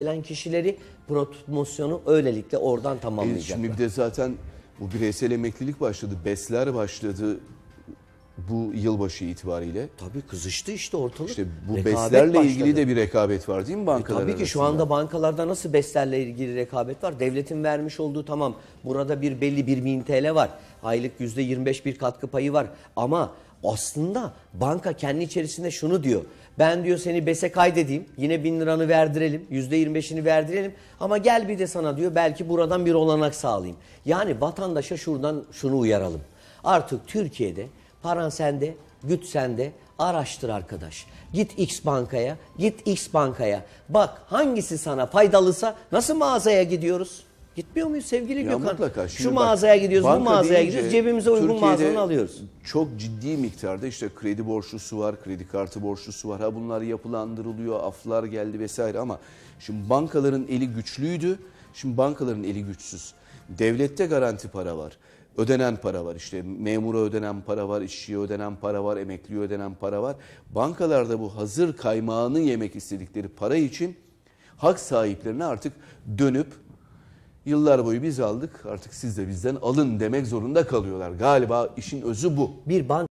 gelen kişileri promosyonu öylelikle oradan tamamlayacaklar. E şimdi bir de zaten bu bireysel emeklilik başladı, besler başladı bu yılbaşı itibariyle. Tabii kızıştı işte ortalık. İşte bu rekabet beslerle başladı. ilgili de bir rekabet var değil mi e, bankalar e Tabii ki şu anda bankalarda nasıl beslerle ilgili rekabet var? Devletin vermiş olduğu tamam burada bir belli bir bin TL var. Aylık yüzde %25 bir katkı payı var. Ama aslında banka kendi içerisinde şunu diyor. Ben diyor seni BES'e kaydedeyim. Yine bin liranı verdirelim. Yüzde yirmi beşini verdirelim. Ama gel bir de sana diyor belki buradan bir olanak sağlayayım. Yani vatandaşa şuradan şunu uyaralım. Artık Türkiye'de Paran sende, güç sende. Araştır arkadaş. Git X bankaya, git X bankaya. Bak hangisi sana faydalısa nasıl mağazaya gidiyoruz? Gitmiyor muyuz sevgili ya Gökhan? Mutlaka. Şimdi Şu bak, mağazaya gidiyoruz, bu mağazaya gidiyoruz. Cebimize uygun Türkiye'de mağazadan alıyoruz. Çok ciddi miktarda işte kredi borçlusu var, kredi kartı borçlusu var. Ha bunlar yapılandırılıyor, aflar geldi vesaire ama şimdi bankaların eli güçlüydü. Şimdi bankaların eli güçsüz. Devlette garanti para var ödenen para var. işte memura ödenen para var, işçiye ödenen para var, emekliye ödenen para var. Bankalarda bu hazır kaymağını yemek istedikleri para için hak sahiplerine artık dönüp yıllar boyu biz aldık artık siz de bizden alın demek zorunda kalıyorlar. Galiba işin özü bu. Bir bank